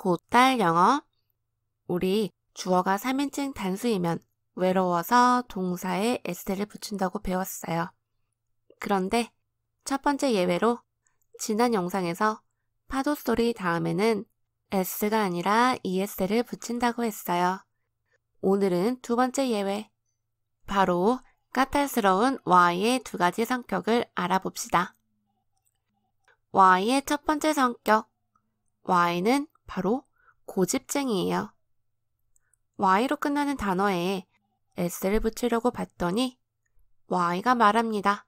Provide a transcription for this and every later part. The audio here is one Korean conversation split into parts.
고딸 영어. 우리 주어가 3인칭 단수이면 외로워서 동사에 s를 붙인다고 배웠어요. 그런데 첫 번째 예외로 지난 영상에서 파도 소리 다음에는 s가 아니라 es를 붙인다고 했어요. 오늘은 두 번째 예외. 바로 까탈스러운 y의 두 가지 성격을 알아봅시다. y의 첫 번째 성격. y는 바로 고집쟁이에요 y로 끝나는 단어에 s를 붙이려고 봤더니 y가 말합니다.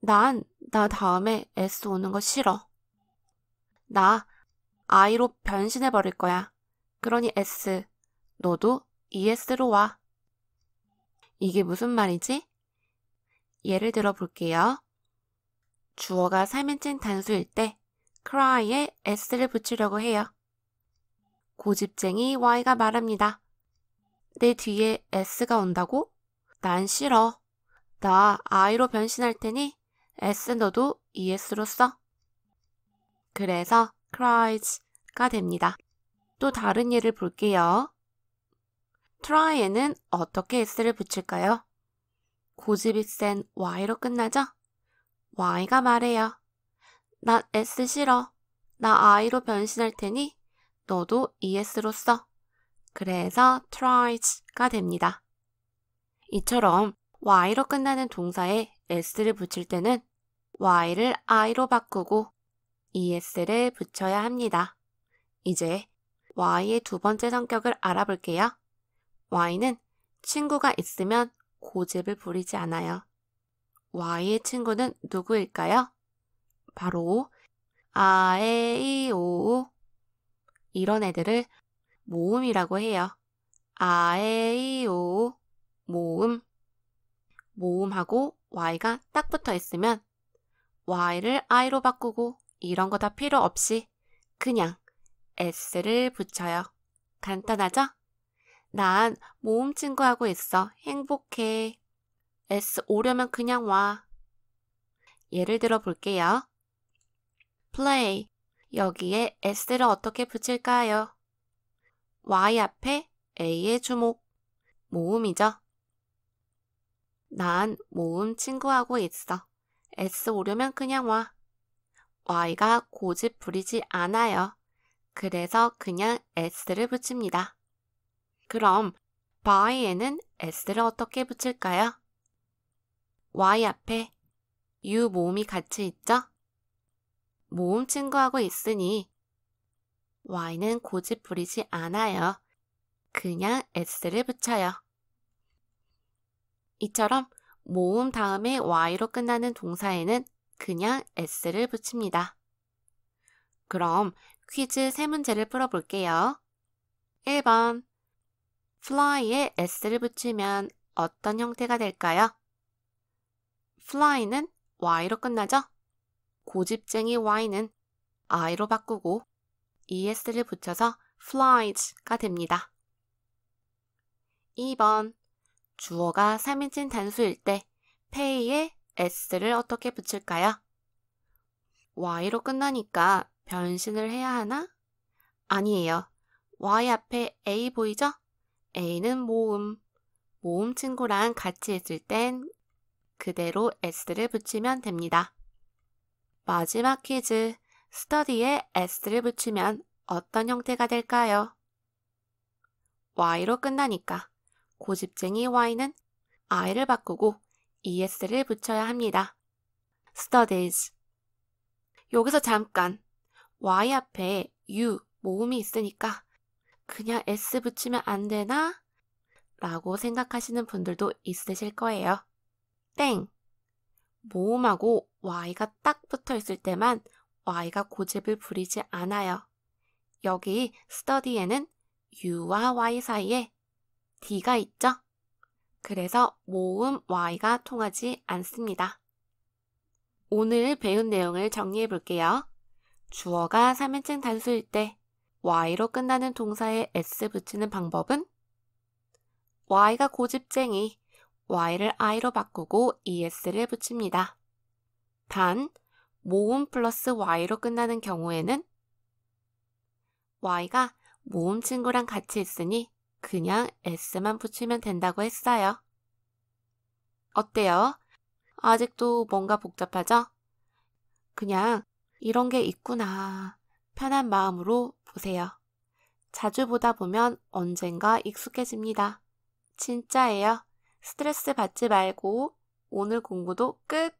난, 나 다음에 s 오는 거 싫어. 나, i로 변신해버릴 거야. 그러니 s, 너도 es로 와. 이게 무슨 말이지? 예를 들어 볼게요. 주어가 3인칭 단수일 때 cry에 s를 붙이려고 해요. 고집쟁이 Y가 말합니다. 내 뒤에 S가 온다고? 난 싫어. 나 I로 변신할 테니 S 너도 ES로 써. 그래서 cries가 됩니다. 또 다른 예를 볼게요. try에는 어떻게 s를 붙일까요? 고집이 센 y로 끝나죠? y가 말해요. 나 s 싫어. 나 i로 변신할 테니 너도 es로 써. 그래서 tries가 됩니다. 이처럼 y로 끝나는 동사에 s를 붙일 때는 y를 i로 바꾸고 es를 붙여야 합니다. 이제 y의 두 번째 성격을 알아볼게요. y는 친구가 있으면 고집을 부리지 않아요. y의 친구는 누구일까요? 바로 아에이오 이런 애들을 모음이라고 해요. 아에이오 모음 모음하고 y가 딱 붙어 있으면 y를 i로 바꾸고 이런 거 다 필요 없이 그냥 s를 붙여요. 간단하죠? 난 모음 친구하고 있어. 행복해. S 오려면 그냥 와. 예를 들어 볼게요. play 여기에 s를 어떻게 붙일까요? y 앞에 a의 주목, 모음이죠. 난 모음 친구하고 있어. s 오려면 그냥 와. y가 고집 부리지 않아요. 그래서 그냥 s를 붙입니다. 그럼 by에는 s를 어떻게 붙일까요? y 앞에 u 모음이 같이 있죠? 모음 친구하고 있으니 Y는 고집 부리지 않아요. 그냥 S를 붙여요. 이처럼 모음 다음에 Y로 끝나는 동사에는 그냥 S를 붙입니다. 그럼 퀴즈 세 문제를 풀어볼게요. 1번 fly에 s를 붙이면 어떤 형태가 될까요? fly는 y로 끝나죠? 고집쟁이 Y는 I로 바꾸고 ES를 붙여서 flies가 됩니다. 2번 주어가 3인칭 단수일 때 pay에 s를 어떻게 붙일까요? y로 끝나니까 변신을 해야 하나? 아니에요. y 앞에 a 보이죠? a는 모음. 모음 친구랑 같이 있을 땐 그대로 s를 붙이면 됩니다. 마지막 퀴즈. 스터디에 s를 붙이면 어떤 형태가 될까요? y로 끝나니까 고집쟁이 y는 i를 바꾸고 es를 붙여야 합니다. studies. 여기서 잠깐 y 앞에 u 모음이 있으니까 그냥 s 붙이면 안 되나? 라고 생각하시는 분들도 있으실 거예요. 땡! 모음하고 y가 딱 붙어 있을 때만 y가 고집을 부리지 않아요. 여기 study에는 u와 y 사이에 d가 있죠? 그래서 모음 y가 통하지 않습니다. 오늘 배운 내용을 정리해 볼게요. 주어가 3인칭 단수일 때 y로 끝나는 동사에 s 붙이는 방법은 y가 고집쟁이, y를 i로 바꾸고 es를 붙입니다. 단, 모음 플러스 y로 끝나는 경우에는 y가 모음 친구랑 같이 있으니 그냥 s만 붙이면 된다고 했어요. 어때요? 아직도 뭔가 복잡하죠? 그냥 이런 게 있구나. 편한 마음으로 보세요. 자주 보다 보면 언젠가 익숙해집니다. 진짜예요. 스트레스 받지 말고 오늘 공부도 끝!